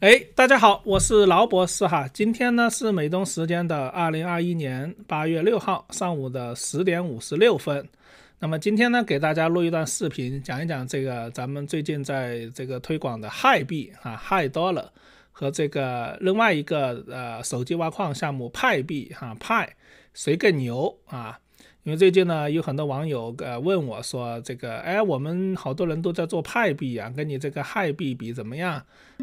哎，大家好，我是劳博士哈。今天呢是美东时间的二零二一年八月六号上午的十点五十六分。那么今天呢，给大家录一段视频，讲一讲这个咱们最近在这个推广的嗨币啊，嗨 Dollar 和这个另外一个呃手机挖矿项目派币哈派，谁更牛啊？因为最近呢，有很多网友呃问我说：“这个，哎，我们好多人都在做派币啊，跟你这个害币比怎么样？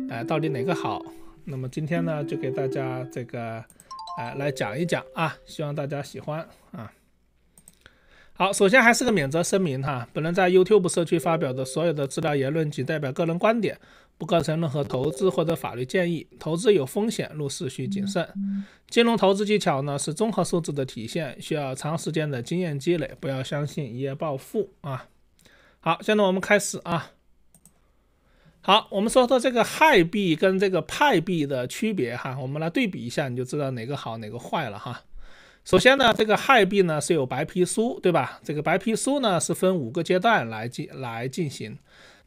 哎，到底哪个好？”那么今天呢，就给大家这个呃来讲一讲啊，希望大家喜欢啊。好，首先还是个免责声明哈，本人在 YouTube 社区发表的所有的资料言论，仅代表个人观点。不构成任何投资或者法律建议。投资有风险，入市需谨慎。金融投资技巧呢是综合素质的体现，需要长时间的经验积累。不要相信一夜暴富啊！好，现在我们开始啊。好，我们说说这个氦币跟这个派币的区别哈，我们来对比一下，你就知道哪个好哪个坏了哈。首先呢，这个氦币呢是有白皮书，对吧？这个白皮书呢是分五个阶段来进来进行。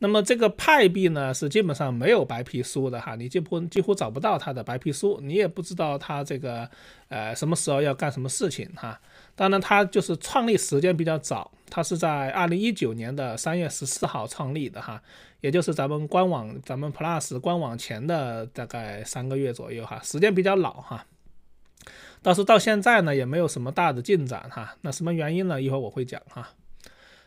那么这个派币呢是基本上没有白皮书的哈，你几乎几乎找不到它的白皮书，你也不知道它这个呃什么时候要干什么事情哈。当然它就是创立时间比较早，它是在二零一九年的三月十四号创立的哈，也就是咱们官网咱们 Plus 官网前的大概三个月左右哈，时间比较老哈。但是到现在呢，也没有什么大的进展哈。那什么原因呢？一会儿我会讲哈。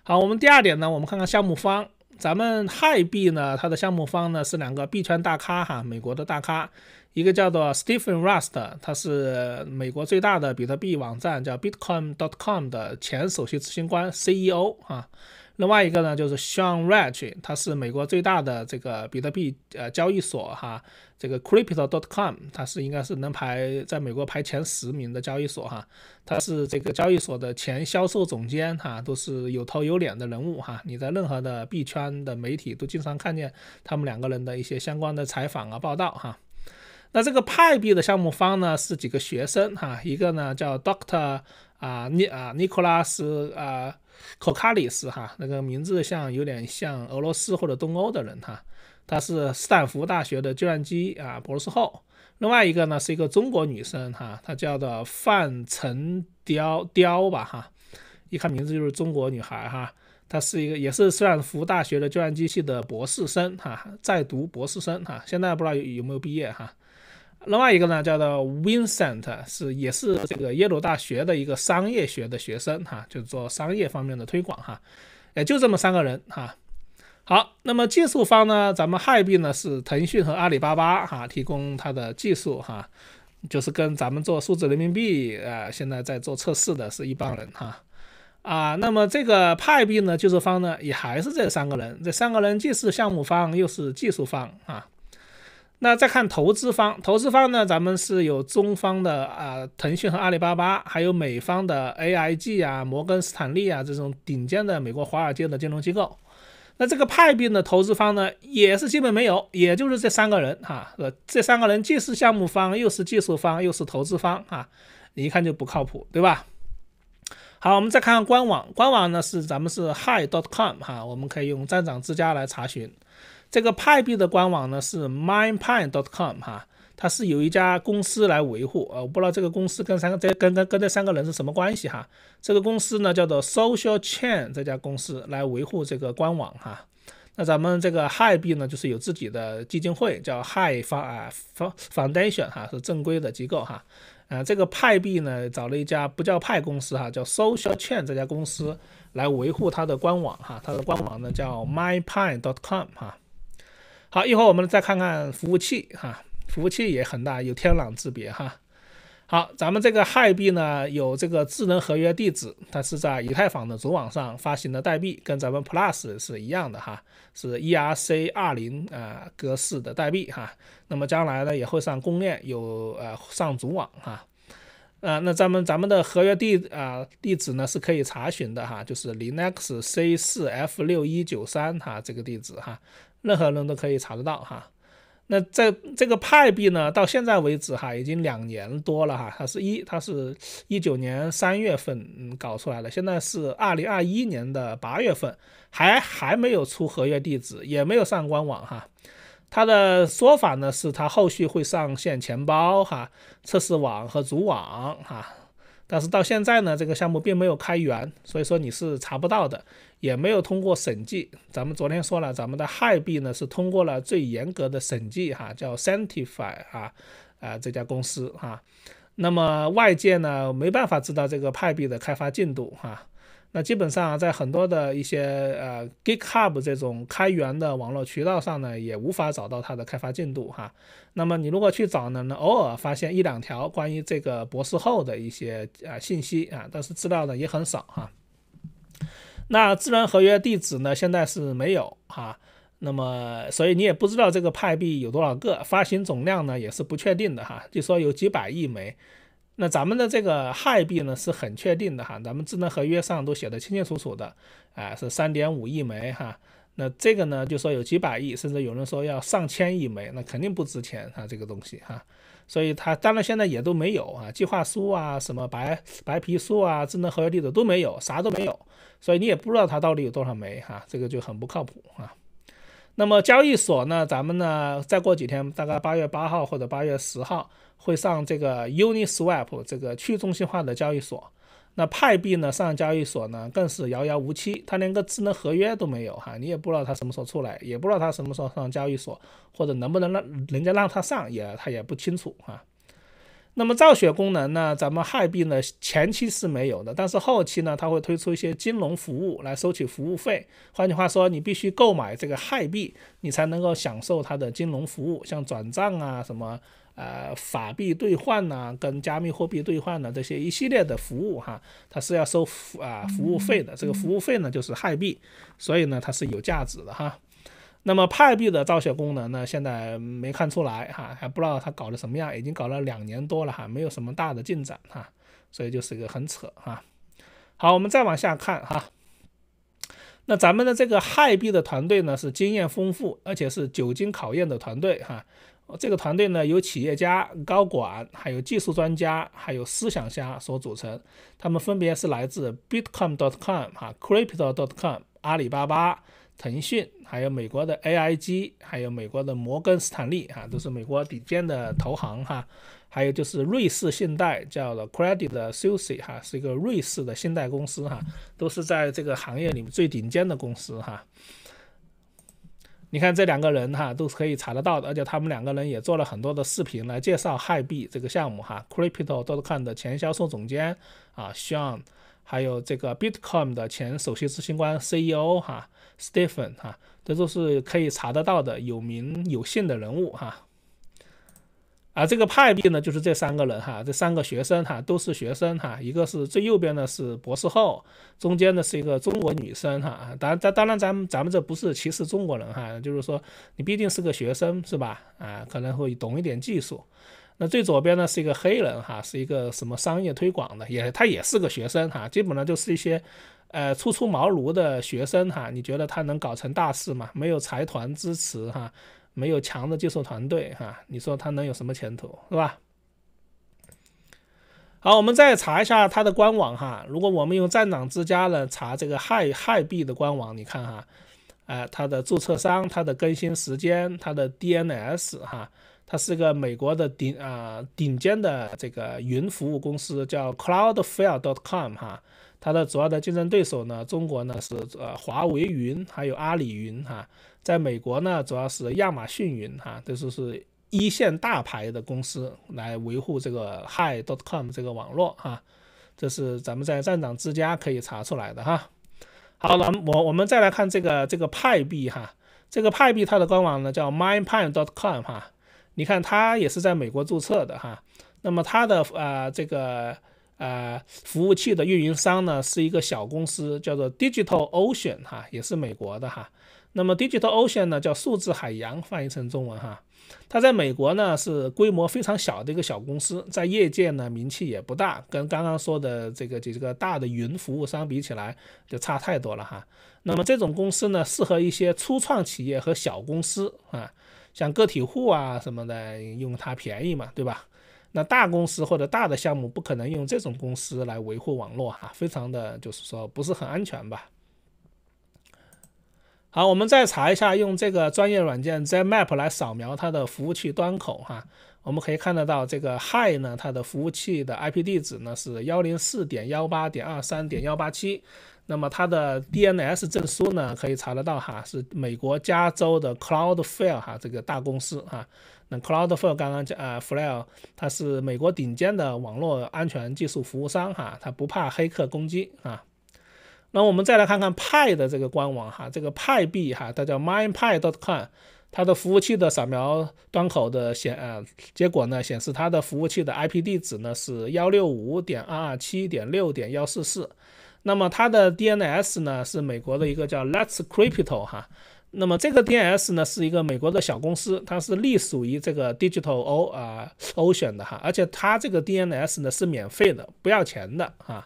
好，我们第二点呢，我们看看项目方。咱们泰币呢，它的项目方呢是两个币圈大咖哈，美国的大咖，一个叫做 Stephen Rust，他是美国最大的比特币网站叫 Bitcoin .dot com 的前首席执行官 CEO 啊。另外一个呢，就是 Sean r a c h 他是美国最大的这个比特币呃交易所哈，这个 Crypto.com，它是应该是能排在美国排前十名的交易所哈，他是这个交易所的前销售总监哈，都是有头有脸的人物哈，你在任何的币圈的媒体都经常看见他们两个人的一些相关的采访啊报道哈。那这个派币的项目方呢是几个学生哈，一个呢叫 Doctor。啊，尼啊，尼克拉斯啊，科卡里斯哈，那个名字像有点像俄罗斯或者东欧的人哈。他是斯坦福大学的计算机啊博士后。另外一个呢是一个中国女生哈，她叫做范晨雕雕吧哈，一看名字就是中国女孩哈。她是一个也是斯坦福大学的计算机系的博士生哈，在读博士生哈，现在不知道有有没有毕业哈。另外一个呢，叫做 Vincent，是也是这个耶鲁大学的一个商业学的学生哈，就是做商业方面的推广哈，也就这么三个人哈。好，那么技术方呢，咱们 Hi 币呢是腾讯和阿里巴巴哈提供它的技术哈，就是跟咱们做数字人民币呃现在在做测试的是一帮人哈啊。那么这个派币呢，技术方呢也还是这三个人，这三个人既是项目方又是技术方啊。那再看投资方，投资方呢，咱们是有中方的啊，腾讯和阿里巴巴，还有美方的 AIG 啊、摩根斯坦利啊这种顶尖的美国华尔街的金融机构。那这个派兵的投资方呢，也是基本没有，也就是这三个人哈，呃，这三个人既是项目方，又是技术方，又是投资方啊，你一看就不靠谱，对吧？好，我们再看官网，官网呢是咱们是 Hi.com 哈，我们可以用站长之家来查询。这个派币的官网呢是 minepine.com 哈，它是有一家公司来维护呃，我不知道这个公司跟三个这跟跟跟这三个人是什么关系哈。这个公司呢叫做 Social Chain 这家公司来维护这个官网哈。那咱们这个 Hi 币呢就是有自己的基金会叫 Hi Foundation 哈，是正规的机构哈。啊，这个派币呢找了一家不叫派公司哈，叫 Social Chain 这家公司来维护它的官网哈。它的官网呢叫 minepine.com 哈。好，一会儿我们再看看服务器哈，服务器也很大，有天壤之别哈。好，咱们这个 Hi 币呢，有这个智能合约地址，它是在以太坊的主网上发行的代币，跟咱们 Plus 是一样的哈，是 ERC 二零啊格式的代币哈。那么将来呢，也会上公链，有呃上主网哈。呃，那咱们咱们的合约地啊地址呢是可以查询的哈，就是零 X C 四 F 六一九三哈这个地址哈。任何人都可以查得到哈，那在这个派币呢，到现在为止哈，已经两年多了哈，它是一它是一九年三月份嗯、搞出来的，现在是二零二一年的八月份，还还没有出合约地址，也没有上官网哈，它的说法呢是它后续会上线钱包哈、测试网和主网哈。但是到现在呢，这个项目并没有开源，所以说你是查不到的，也没有通过审计。咱们昨天说了，咱们的 i 币呢是通过了最严格的审计，哈，叫 c e n t i f y 啊，啊这家公司哈。那么外界呢没办法知道这个派币的开发进度，哈。那基本上在很多的一些呃 GitHub 这种开源的网络渠道上呢，也无法找到它的开发进度哈。那么你如果去找呢，那偶尔发现一两条关于这个博士后的一些啊信息啊，但是资料呢也很少哈。那智能合约地址呢，现在是没有哈。那么所以你也不知道这个派币有多少个，发行总量呢也是不确定的哈。据说有几百亿枚。那咱们的这个氦币呢是很确定的哈，咱们智能合约上都写的清清楚楚的，啊，是三点五亿枚哈。那这个呢，就说有几百亿，甚至有人说要上千亿枚，那肯定不值钱啊，这个东西哈。所以它当然现在也都没有啊，计划书啊，什么白白皮书啊，智能合约地址都没有，啥都没有，所以你也不知道它到底有多少枚哈，这个就很不靠谱啊。那么交易所呢，咱们呢再过几天，大概八月八号或者八月十号。会上这个 Uniswap 这个去中心化的交易所，那派币呢上交易所呢更是遥遥无期，它连个智能合约都没有哈，你也不知道它什么时候出来，也不知道它什么时候上交易所，或者能不能让人家让它上也它也不清楚啊。那么造血功能呢，咱们害币呢前期是没有的，但是后期呢，它会推出一些金融服务来收取服务费，换句话说，你必须购买这个害币，你才能够享受它的金融服务，像转账啊什么。呃，法币兑换呢，跟加密货币兑换的这些一系列的服务哈，它是要收服啊服务费的。这个服务费呢，就是氦币，所以呢，它是有价值的哈。那么派币的造血功能呢，现在没看出来哈，还不知道它搞的什么样，已经搞了两年多了哈，没有什么大的进展哈，所以就是一个很扯哈。好，我们再往下看哈。那咱们的这个氦币的团队呢，是经验丰富，而且是久经考验的团队哈。这个团队呢，由企业家、高管，还有技术专家，还有思想家所组成。他们分别是来自 Bitcom.com 哈，Crypto.com，阿里巴巴、腾讯，还有美国的 AIG，还有美国的摩根斯坦利哈，都是美国顶尖的投行哈。还有就是瑞士信贷，叫 Credit s u s s e 哈，是一个瑞士的信贷公司哈，都是在这个行业里面最顶尖的公司哈。你看这两个人哈，都是可以查得到的，而且他们两个人也做了很多的视频来介绍嗨币这个项目哈。Crypto.com 的前销售总监啊，Sean，还有这个 Bitcoin 的前首席执行官 CEO 哈，Stephen 哈，这都是可以查得到的有名有姓的人物哈。啊，这个派别呢，就是这三个人哈，这三个学生哈，都是学生哈，一个是最右边的是博士后，中间的是一个中国女生哈，当然，当然，咱们咱们这不是歧视中国人哈，就是说你毕竟是个学生是吧？啊，可能会懂一点技术。那最左边呢是一个黑人哈，是一个什么商业推广的，也他也是个学生哈，基本上就是一些，呃，初出茅庐的学生哈，你觉得他能搞成大事吗？没有财团支持哈。没有强的技术团队哈，你说它能有什么前途是吧？好，我们再查一下它的官网哈。如果我们用站长之家呢查这个嗨嗨币的官网，你看哈，呃，它的注册商、它的更新时间、它的 DNS 哈，它是个美国的顶啊顶尖的这个云服务公司叫 Cloudflare.com 哈。它的主要的竞争对手呢，中国呢是呃华为云还有阿里云哈。在美国呢，主要是亚马逊云哈，就是是一线大牌的公司来维护这个 Hi.com 这个网络哈，这是咱们在站长之家可以查出来的哈。好了，我我们再来看这个这个派币哈，这个派币它的官网呢叫 Minepiont.com 哈，你看它也是在美国注册的哈。那么它的呃这个呃服务器的运营商呢是一个小公司，叫做 Digital Ocean 哈，也是美国的哈。那么 DigitalOcean 呢，叫数字海洋，翻译成中文哈，它在美国呢是规模非常小的一个小公司，在业界呢名气也不大，跟刚刚说的这个几个大的云服务商比起来就差太多了哈。那么这种公司呢，适合一些初创企业和小公司啊，像个体户啊什么的用它便宜嘛，对吧？那大公司或者大的项目不可能用这种公司来维护网络啊，非常的就是说不是很安全吧。好，我们再查一下，用这个专业软件 Z Map 来扫描它的服务器端口哈。我们可以看得到，这个 Hi 呢，它的服务器的 IP 地址呢是幺零四点幺八点二三点幺八七。那么它的 DNS 证书呢，可以查得到哈，是美国加州的 Cloudflare 哈，这个大公司哈。那 Cloudflare 刚刚讲啊，Flare 它是美国顶尖的网络安全技术服务商哈，它不怕黑客攻击啊。那我们再来看看派的这个官网哈，这个派币哈，它叫 m i n e p i t c o m 它的服务器的扫描端口的显呃结果呢显示它的服务器的 IP 地址呢是幺六五点二二七点六点幺四四，那么它的 DNS 呢是美国的一个叫 letscrypto 哈，那么这个 DNS 呢是一个美国的小公司，它是隶属于这个 digitalo 啊 o c e a n 的哈，而且它这个 DNS 呢是免费的，不要钱的哈。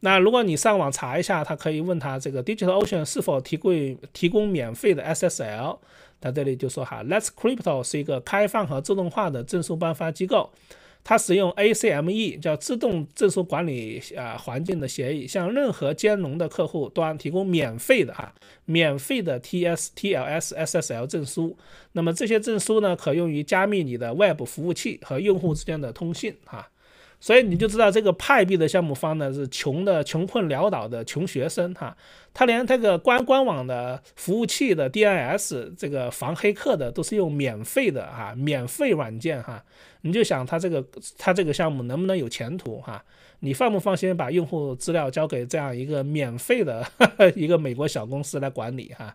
那如果你上网查一下，他可以问他这个 DigitalOcean 是否提供提供免费的 SSL，他这里就说哈，Let's Crypto 是一个开放和自动化的证书颁发机构，它使用 ACME 叫自动证书管理啊环境的协议，向任何兼容的客户端提供免费的啊免费的 T S T L S S S L 证书。那么这些证书呢，可用于加密你的 Web 服务器和用户之间的通信啊。所以你就知道这个派币的项目方呢是穷的穷困潦倒的穷学生哈，他连这个官官网的服务器的 D I S 这个防黑客的都是用免费的哈，免费软件哈，你就想他这个他这个项目能不能有前途哈？你放不放心把用户资料交给这样一个免费的 一个美国小公司来管理哈？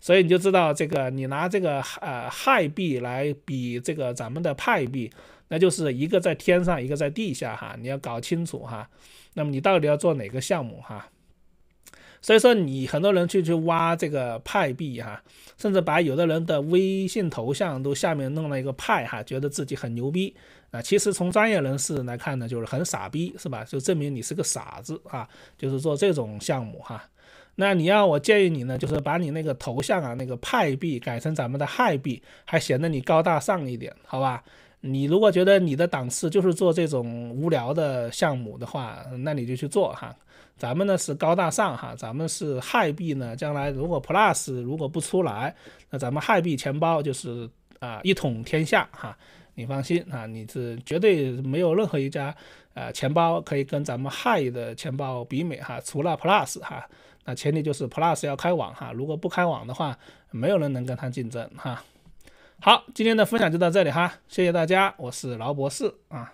所以你就知道这个你拿这个呃派币来比这个咱们的派币。那就是一个在天上，一个在地下哈，你要搞清楚哈。那么你到底要做哪个项目哈？所以说你很多人去去挖这个派币哈，甚至把有的人的微信头像都下面弄了一个派哈，觉得自己很牛逼啊。其实从专业人士来看呢，就是很傻逼是吧？就证明你是个傻子啊。就是做这种项目哈。那你要我建议你呢，就是把你那个头像啊，那个派币改成咱们的氦币，还显得你高大上一点，好吧？你如果觉得你的档次就是做这种无聊的项目的话，那你就去做哈。咱们呢是高大上哈，咱们是嗨币呢。将来如果 Plus 如果不出来，那咱们嗨币钱包就是啊一统天下哈。你放心啊，你是绝对没有任何一家呃钱包可以跟咱们嗨的钱包比美哈，除了 Plus 哈。那前提就是 Plus 要开网哈，如果不开网的话，没有人能跟他竞争哈。好，今天的分享就到这里哈，谢谢大家，我是劳博士啊。